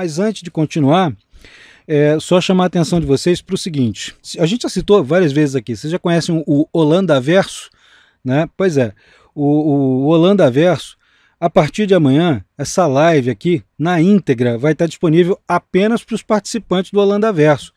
Mas antes de continuar, é só chamar a atenção de vocês para o seguinte: a gente já citou várias vezes aqui, vocês já conhecem o Holanda Verso, né? Pois é, o, o Holanda Verso a partir de amanhã, essa live aqui, na íntegra, vai estar disponível apenas para os participantes do Holanda Verso.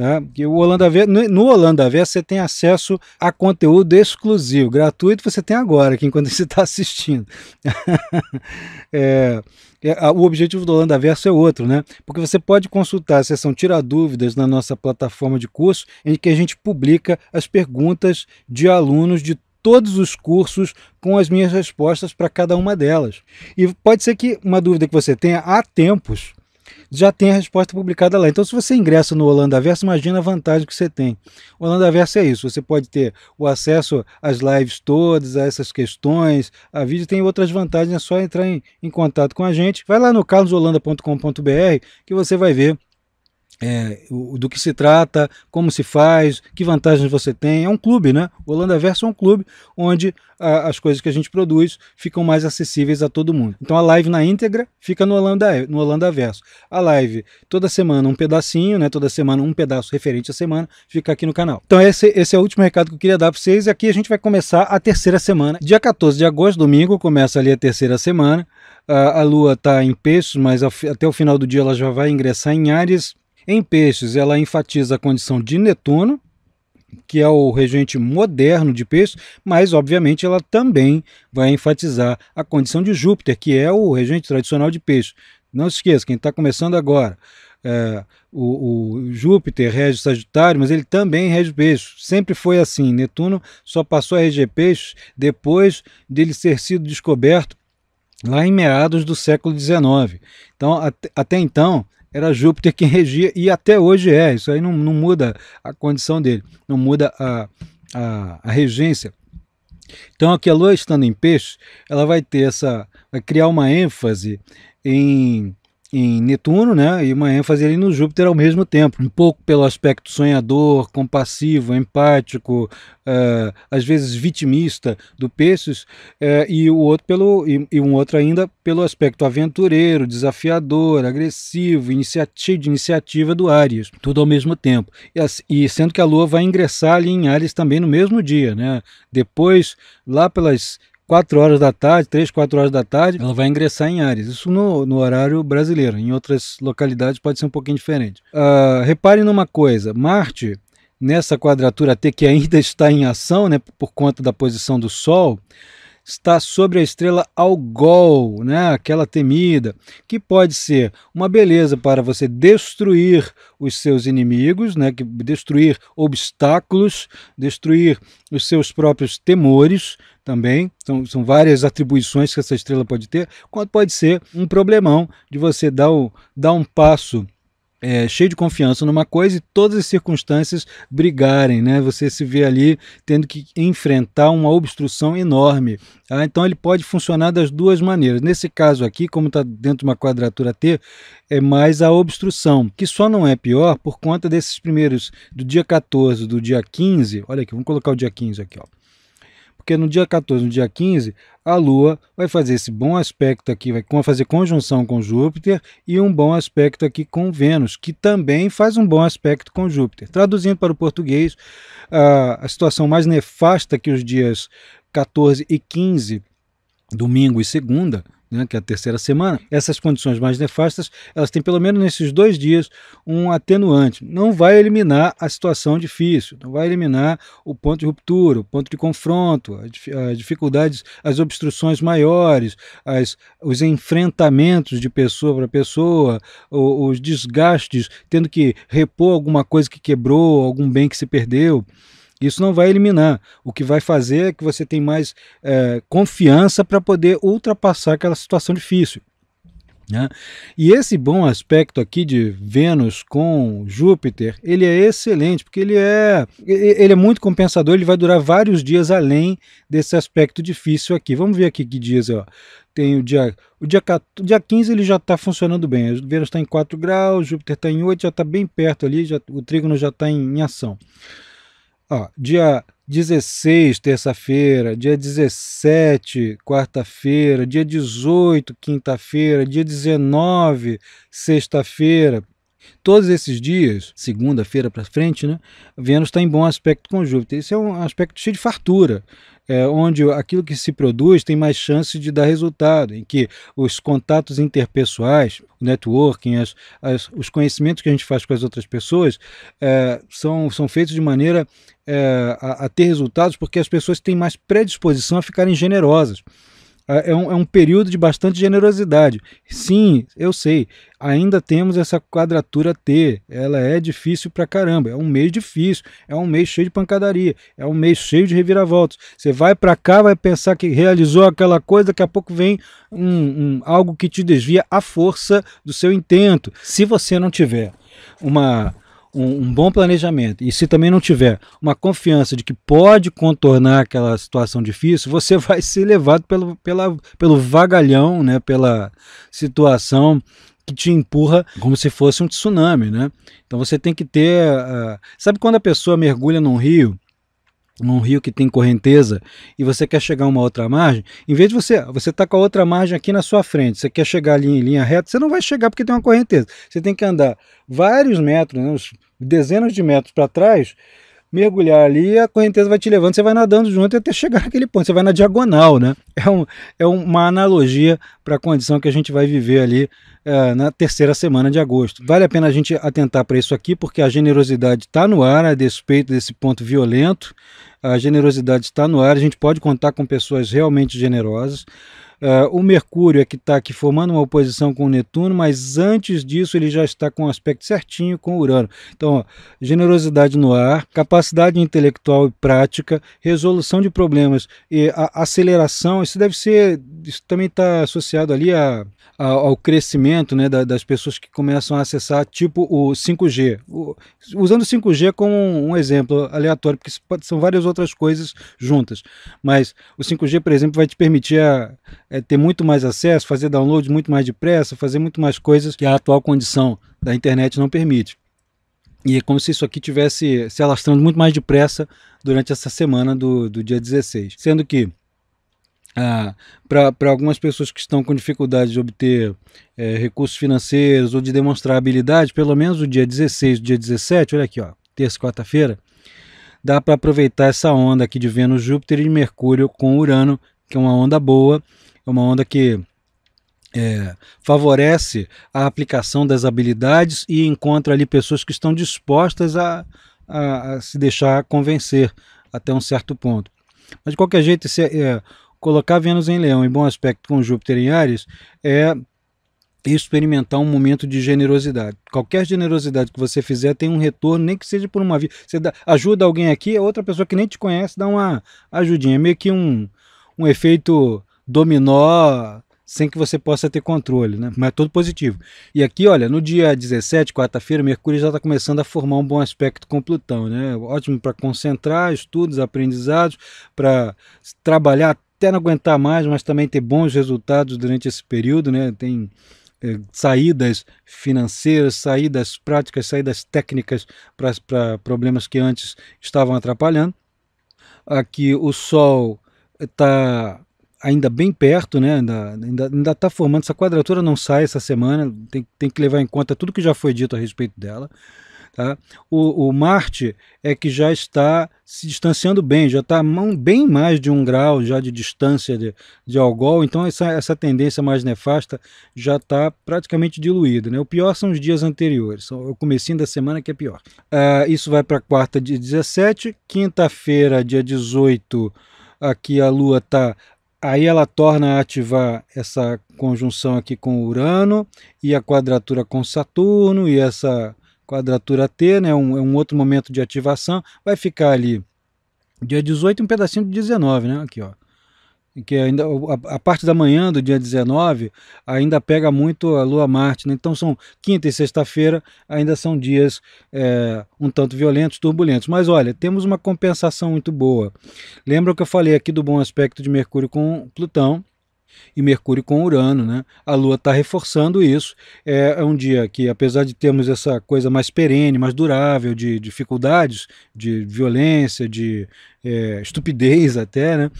Né? E o Holanda v, no Holanda v, você tem acesso a conteúdo exclusivo, gratuito, você tem agora, aqui enquanto você está assistindo. é, é o objetivo do Holanda Verso é outro, né? Porque você pode consultar a seção Tira Dúvidas na nossa plataforma de curso, em que a gente publica as perguntas de alunos de todos os cursos com as minhas respostas para cada uma delas. E pode ser que uma dúvida que você tenha há tempos já tem a resposta publicada lá. Então, se você ingressa no Holanda Verso, imagina a vantagem que você tem. O Holanda Verso é isso: você pode ter o acesso às lives todas, a essas questões, a vídeo tem outras vantagens, é só entrar em, em contato com a gente. Vai lá no carlosolanda.com.br que você vai ver é, do que se trata, como se faz, que vantagens você tem. É um clube, né? O Holanda Verso é um clube onde a, as coisas que a gente produz ficam mais acessíveis a todo mundo. Então a live na íntegra fica no Holanda, no Holanda Verso. A live toda semana um pedacinho, né? Toda semana um pedaço referente à semana fica aqui no canal. Então esse, esse é o último recado que eu queria dar para vocês. E aqui a gente vai começar a terceira semana. Dia 14 de agosto, domingo, começa ali a terceira semana. A, a lua está em peixes, mas a, até o final do dia ela já vai ingressar em Ares em peixes, ela enfatiza a condição de Netuno, que é o regente moderno de peixes, mas obviamente ela também vai enfatizar a condição de Júpiter, que é o regente tradicional de peixes. Não se esqueça, quem está começando agora, é, o, o, Júpiter rege Sagitário, mas ele também rege peixes. Sempre foi assim. Netuno só passou a reger peixes depois dele ter sido descoberto lá em meados do século XIX. Então, até, até então, era Júpiter quem regia e até hoje é. Isso aí não, não muda a condição dele, não muda a, a, a regência. Então aqui a Lua estando em peixe, ela vai ter essa, vai criar uma ênfase em em Netuno, né, e uma ênfase ali no Júpiter ao mesmo tempo, um pouco pelo aspecto sonhador, compassivo, empático, uh, às vezes vitimista do Peixes, uh, e o outro pelo e, e, um outro ainda pelo aspecto aventureiro, desafiador, agressivo, iniciativo de iniciativa do Áries, tudo ao mesmo tempo. E, e, sendo que a Lua vai ingressar ali em Áries também no mesmo dia, né? Depois lá pelas 4 horas da tarde, 3, 4 horas da tarde, ela vai ingressar em Ares. Isso no, no horário brasileiro. Em outras localidades pode ser um pouquinho diferente. Uh, ah, reparem numa coisa: Marte, nessa quadratura T que ainda está em ação, né, por conta da posição do Sol, está sobre a estrela Algol, né? aquela temida, que pode ser uma beleza para você destruir os seus inimigos, né? destruir obstáculos, destruir os seus próprios temores, também. Então, são várias atribuições que essa estrela pode ter, quanto pode ser um problemão de você dar, o, dar um passo é, cheio de confiança numa coisa e todas as circunstâncias brigarem, né? Você se vê ali tendo que enfrentar uma obstrução enorme. Tá? Então ele pode funcionar das duas maneiras. Nesse caso aqui, como está dentro de uma quadratura T, é mais a obstrução, que só não é pior por conta desses primeiros, do dia 14, do dia 15. Olha aqui, vamos colocar o dia 15 aqui, ó porque no dia 14, no dia 15, a Lua vai fazer esse bom aspecto aqui, vai fazer conjunção com Júpiter e um bom aspecto aqui com Vênus, que também faz um bom aspecto com Júpiter. Traduzindo para o português, a situação mais nefasta que os dias 14 e 15, domingo e segunda, né, que é a terceira semana, essas condições mais nefastas, elas têm pelo menos nesses dois dias um atenuante. Não vai eliminar a situação difícil, não vai eliminar o ponto de ruptura, o ponto de confronto, as dificuldades, as obstruções maiores, as, os enfrentamentos de pessoa para pessoa, os desgastes, tendo que repor alguma coisa que quebrou, algum bem que se perdeu. Isso não vai eliminar. O que vai fazer é que você tem mais é, confiança para poder ultrapassar aquela situação difícil. Né? E esse bom aspecto aqui de Vênus com Júpiter, ele é excelente, porque ele é, ele é muito compensador, ele vai durar vários dias além desse aspecto difícil aqui. Vamos ver aqui que dias ó. Tem o dia, o dia, dia 15 ele já está funcionando bem. O Vênus está em 4 graus, Júpiter está em 8, já está bem perto ali, já, o trígono já está em, em ação. Ó, dia 16, terça-feira, dia 17, quarta-feira, dia 18, quinta-feira, dia 19, sexta-feira. Todos esses dias, segunda-feira para frente, né? Vênus está em bom aspecto com Júpiter. Isso é um aspecto cheio de fartura, é, onde aquilo que se produz tem mais chance de dar resultado, em que os contatos interpessoais, o networking, as, as, os conhecimentos que a gente faz com as outras pessoas é, são, são feitos de maneira é, a, a ter resultados, porque as pessoas têm mais predisposição a ficarem generosas. Ah, é um, é um período de bastante generosidade. Sim, eu sei, ainda temos essa quadratura T, ela é difícil pra caramba, é um mês difícil, é um mês cheio de pancadaria, é um mês cheio de reviravoltas. Você vai para cá, vai pensar que realizou aquela coisa, daqui a pouco vem um, um, algo que te desvia a força do seu intento. Se você não tiver uma um, um, bom planejamento e se também não tiver uma confiança de que pode contornar aquela situação difícil, você vai ser levado pelo, pela, pelo vagalhão, né, pela situação que te empurra como se fosse um tsunami, né? Então você tem que ter, uh, sabe quando a pessoa mergulha num rio num rio que tem correnteza e você quer chegar a uma outra margem, em vez de você, você tá com a outra margem aqui na sua frente, você quer chegar ali em linha reta, você não vai chegar porque tem uma correnteza. Você tem que andar vários metros, né, dezenas de metros para trás mergulhar ali, a correnteza vai te levando, você vai nadando junto até chegar naquele ponto, você vai na diagonal, né? É, um, é uma analogia para a condição que a gente vai viver ali é, na terceira semana de agosto. Vale a pena a gente atentar para isso aqui, porque a generosidade está no ar, a despeito desse ponto violento, a generosidade está no ar, a gente pode contar com pessoas realmente generosas. Uh, o Mercúrio é que está aqui formando uma oposição com o Netuno, mas antes disso ele já está com um aspecto certinho com Urano. Então, ó, generosidade no ar, capacidade intelectual e prática, resolução de problemas e aceleração. Isso deve ser, isso também está associado ali a, a, ao crescimento né, da, das pessoas que começam a acessar, tipo o 5G. O, usando o 5G como um, um exemplo aleatório, porque são várias outras coisas juntas. Mas o 5G, por exemplo, vai te permitir a, é, ter muito mais acesso, fazer downloads muito mais depressa, fazer muito mais coisas que a atual condição da internet não permite. E é como se isso aqui tivesse se alastrando muito mais depressa durante essa semana do, do dia 16. Sendo que, ah, para algumas pessoas que estão com dificuldade de obter é, recursos financeiros ou de demonstrar habilidade, pelo menos o dia 16, o dia 17, olha aqui, ó, terça e quarta-feira, dá para aproveitar essa onda aqui de Vênus, Júpiter e Mercúrio com Urano, que é uma onda boa, é uma onda que é, favorece a aplicação das habilidades e encontra ali pessoas que estão dispostas a, a, a se deixar convencer até um certo ponto. Mas de qualquer jeito, se, é, é, colocar Vênus em Leão em bom aspecto com Júpiter em Ares é experimentar um momento de generosidade. Qualquer generosidade que você fizer tem um retorno, nem que seja por uma vida. Você dá, ajuda alguém aqui, é outra pessoa que nem te conhece dá uma ajudinha. É meio que um, um efeito dominó sem que você possa ter controle, né? Mas é tudo positivo. E aqui, olha, no dia 17, quarta-feira, Mercúrio já está começando a formar um bom aspecto com Plutão, né? Ótimo para concentrar estudos, aprendizados, para trabalhar até não aguentar mais, mas também ter bons resultados durante esse período, né? Tem é, saídas financeiras, saídas práticas, saídas técnicas para problemas que antes estavam atrapalhando. Aqui o Sol está ainda bem perto, né? Ainda está formando. Essa quadratura não sai essa semana. Tem, tem, que levar em conta tudo que já foi dito a respeito dela. Tá? O, o Marte é que já está se distanciando bem, já está bem mais de um grau já de distância de, de Algol, então essa, essa tendência mais nefasta já está praticamente diluída. Né? O pior são os dias anteriores, são o comecinho da semana que é pior. Uh, isso vai para quarta, dia 17, quinta-feira, dia 18, aqui a Lua está Aí ela torna a ativar essa conjunção aqui com Urano e a quadratura com Saturno e essa quadratura T, né, um, é um outro momento de ativação, vai ficar ali dia 18 e um pedacinho de 19, né, aqui ó que ainda a, a, parte da manhã do dia 19 ainda pega muito a Lua Marte, né? então são quinta e sexta-feira ainda são dias é, um tanto violentos, turbulentos. Mas olha, temos uma compensação muito boa. Lembra o que eu falei aqui do bom aspecto de Mercúrio com Plutão? e Mercúrio com Urano, né? A Lua está reforçando isso. É, é, um dia que, apesar de termos essa coisa mais perene, mais durável de dificuldades, de violência, de é, estupidez até, né?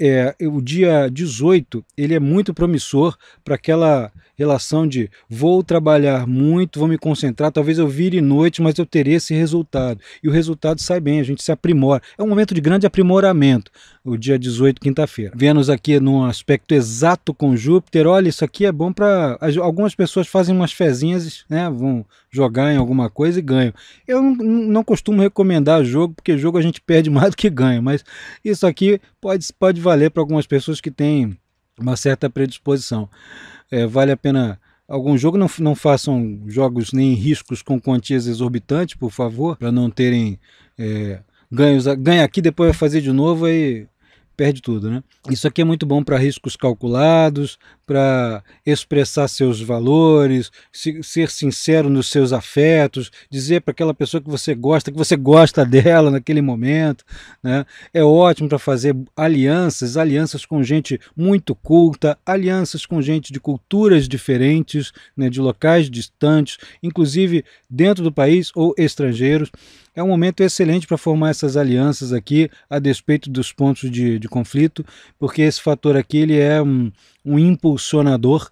é, o dia 18 ele é muito promissor para aquela relação de vou trabalhar muito, vou me concentrar, talvez eu vire noite, mas eu terei esse resultado. E o resultado sai bem, a gente se aprimora. É um momento de grande aprimoramento, o dia 18, quinta-feira. Vênus aqui é num aspecto exato com Júpiter, olha, isso aqui é bom para... Algumas pessoas fazem umas fezinhas, né, vão jogar em alguma coisa e ganham. Eu não, não costumo recomendar jogo, porque jogo a gente perde mais do que ganha, mas isso aqui pode, pode pode valer para algumas pessoas que têm uma certa predisposição. É, vale a pena algum jogo, não, não façam jogos nem riscos com quantias exorbitantes, por favor, para não terem é, ganhos. Ganha aqui, depois vai fazer de novo, aí perde tudo, né? Isso aqui é muito bom para riscos calculados, para expressar seus valores, se, ser sincero nos seus afetos, dizer para aquela pessoa que você gosta, que você gosta dela naquele momento, né? É ótimo para fazer alianças, alianças com gente muito culta, alianças com gente de culturas diferentes, né, de locais distantes, inclusive dentro do país ou estrangeiros é um momento excelente para formar essas alianças aqui, a despeito dos pontos de, de conflito, porque esse fator aqui ele é um, um impulsionador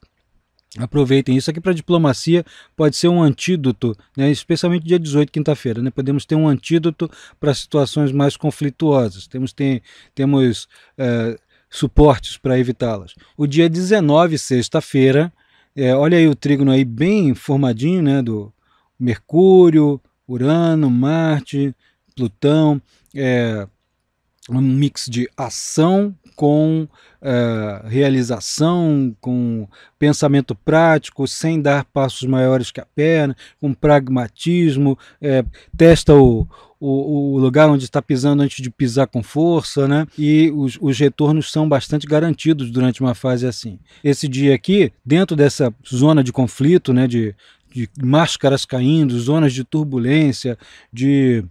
Aproveitem isso aqui para diplomacia, pode ser um antídoto, né? especialmente dia 18, quinta-feira. Né? Podemos ter um antídoto para situações mais conflituosas, temos, tem, temos é, suportes para evitá-las. O dia 19, sexta-feira, é, olha aí o trígono aí bem formadinho né? do Mercúrio, Urano, Marte, Plutão, é, um mix de ação com uh, realização, com pensamento prático, sem dar passos maiores que a perna, com pragmatismo, é, testa o, o, o, lugar onde está pisando antes de pisar com força, né? E os, os, retornos são bastante garantidos durante uma fase assim. Esse dia aqui, dentro dessa zona de conflito, né, de, de máscaras caindo, zonas de turbulência, de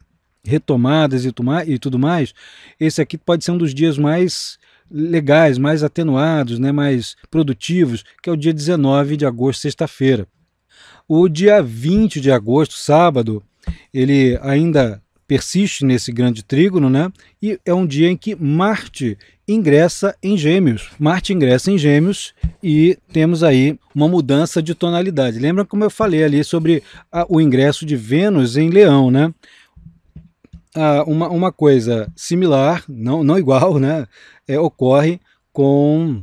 retomadas e, tudo mais, esse aqui pode ser um dos dias mais legais, mais atenuados, né, mais produtivos, que é o dia 19 de agosto, sexta-feira. O dia 20 de agosto, sábado, ele ainda persiste nesse grande trígono, né? E é um dia em que Marte ingressa em Gêmeos. Marte ingressa em Gêmeos e temos aí uma mudança de tonalidade. Lembra como eu falei ali sobre a, o ingresso de Vênus em Leão, né? Ah, uma, uma coisa similar, não, não igual, né? É, ocorre com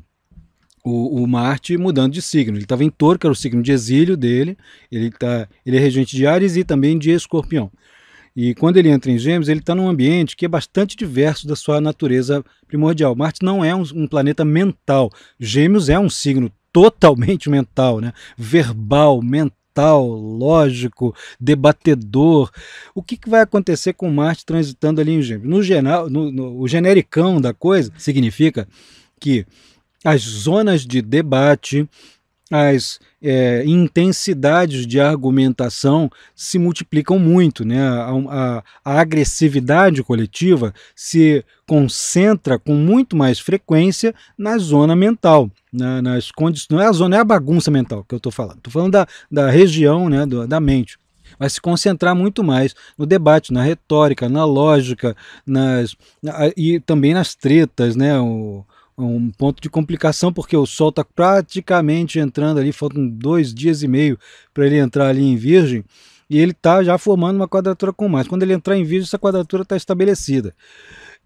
o, o, Marte mudando de signo. Ele estava em touro, que era o signo de exílio dele. Ele, tá, ele é regente de Ares e também de escorpião. E quando ele entra em Gêmeos, ele está num ambiente que é bastante diverso da sua natureza primordial. Marte não é um, um planeta mental. Gêmeos é um signo totalmente mental, né? verbal, mental, lógico, debatedor. O que, que vai acontecer com Marte transitando ali em Gêmeos? No geral, no, no, o genericão da coisa significa que as zonas de debate, as é, intensidades de argumentação se multiplicam muito, né? A, a, a, agressividade coletiva se concentra com muito mais frequência na zona mental, na, né? nas condições. Não é a zona, é a bagunça mental que eu estou falando. Estou falando da, da região né, da, da mente. Vai se concentrar muito mais no debate, na retórica, na lógica, nas, e também nas tretas, né? O, um ponto de complicação, porque o Sol está praticamente entrando ali, faltam dois dias e meio para ele entrar ali em Virgem, e ele está já formando uma quadratura com Marte. Quando ele entrar em Virgem, essa quadratura está estabelecida.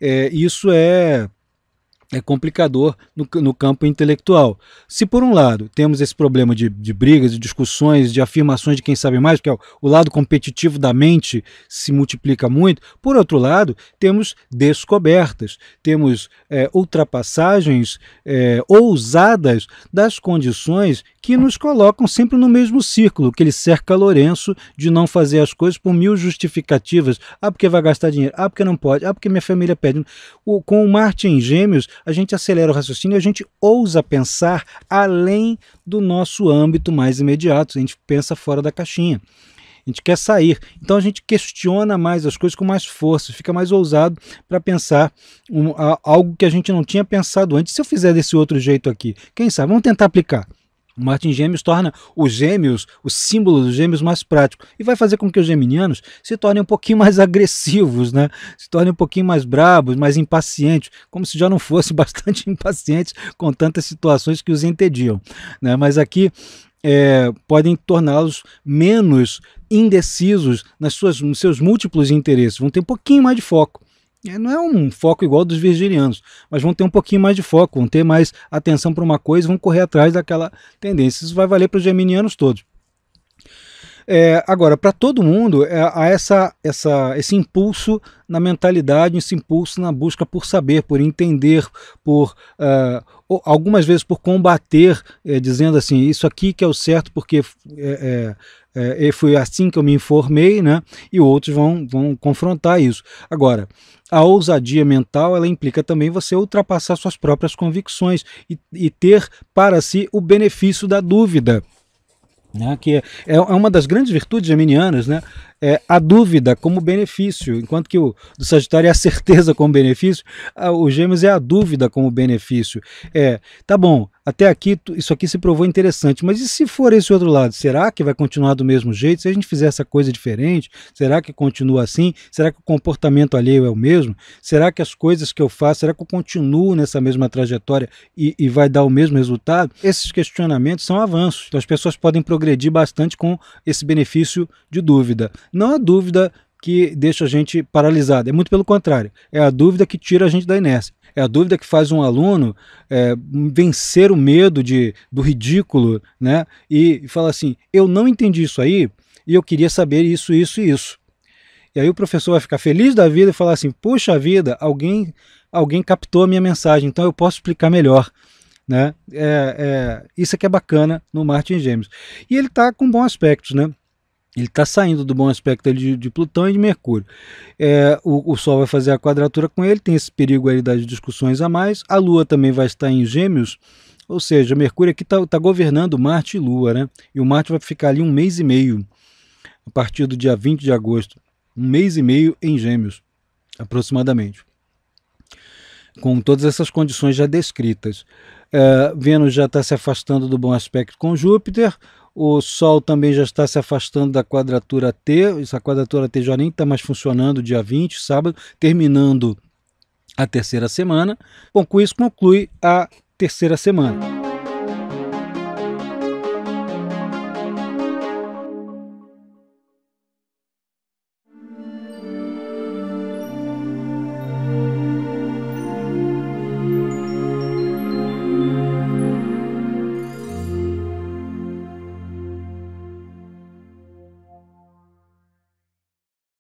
É, isso é é complicador no, no, campo intelectual. Se, por um lado, temos esse problema de, de brigas, de discussões, de afirmações de quem sabe mais, que é o, o, lado competitivo da mente se multiplica muito, por outro lado, temos descobertas, temos é, ultrapassagens é, ousadas das condições que nos colocam sempre no mesmo círculo, que ele cerca Lourenço de não fazer as coisas por mil justificativas. Ah, porque vai gastar dinheiro. Ah, porque não pode. Ah, porque minha família pede. O, com o Martin Gêmeos, a gente acelera o raciocínio, a gente ousa pensar além do nosso âmbito mais imediato, a gente pensa fora da caixinha. A gente quer sair. Então a gente questiona mais as coisas com mais força, fica mais ousado para pensar um, a, algo que a gente não tinha pensado antes. Se eu fizer desse outro jeito aqui, quem sabe? Vamos tentar aplicar. O Martin Gêmeos torna os gêmeos, o símbolo dos gêmeos mais prático e vai fazer com que os geminianos se tornem um pouquinho mais agressivos, né? Se tornem um pouquinho mais bravos, mais impacientes, como se já não fossem bastante impacientes com tantas situações que os entediam, né? Mas aqui é, podem torná-los menos indecisos nas suas, nos seus múltiplos interesses, vão ter um pouquinho mais de foco. É, não é um foco igual dos virginianos, mas vão ter um pouquinho mais de foco, vão ter mais atenção para uma coisa, vão correr atrás daquela tendência. Isso vai valer para os geminianos todos. É, agora, para todo mundo, é, há essa, essa, esse impulso na mentalidade, esse impulso na busca por saber, por entender, por uh, algumas vezes por combater, é, dizendo assim, isso aqui que é o certo porque é, é, é, foi assim que eu me informei, né? E outros vão, vão confrontar isso. Agora, a ousadia mental ela implica também você ultrapassar suas próprias convicções e, e ter para si o benefício da dúvida né? que é, é uma das grandes virtudes geminianas, né? é, a dúvida como benefício, enquanto que o do Sagitário é a certeza como benefício, a, o Gêmeos é a dúvida como benefício. É, tá bom, até aqui isso aqui se provou interessante, mas e se for esse outro lado? Será que vai continuar do mesmo jeito? Se a gente fizer essa coisa diferente, será que continua assim? Será que o comportamento alheio é o mesmo? Será que as coisas que eu faço, será que eu continuo nessa mesma trajetória e, e vai dar o mesmo resultado? Esses questionamentos são avanços. Então as pessoas podem progredir bastante com esse benefício de dúvida não a dúvida que deixa a gente paralisado. É muito pelo contrário. É a dúvida que tira a gente da inércia. É a dúvida que faz um aluno é, vencer o medo de, do ridículo, né? E, e falar assim: eu não entendi isso aí e eu queria saber isso, isso e isso. E aí o professor vai ficar feliz da vida e falar assim: puxa vida, alguém, alguém captou a minha mensagem, então eu posso explicar melhor. Né? É, é, isso é que é bacana no Martin Gêmeos. E ele está com bons aspectos, né? Ele está saindo do bom aspecto de, de, Plutão e de Mercúrio. É, o, o, Sol vai fazer a quadratura com ele, tem esse perigo aí das discussões a mais. A Lua também vai estar em Gêmeos, ou seja, Mercúrio aqui está tá governando Marte e Lua, né? E o Marte vai ficar ali um mês e meio, a partir do dia 20 de agosto. Um mês e meio em Gêmeos, aproximadamente. Com todas essas condições já descritas. É, Vênus já está se afastando do bom aspecto com Júpiter. O Sol também já está se afastando da quadratura T, essa quadratura T já nem está mais funcionando dia 20, sábado, terminando a terceira semana. Bom, com isso conclui a terceira semana.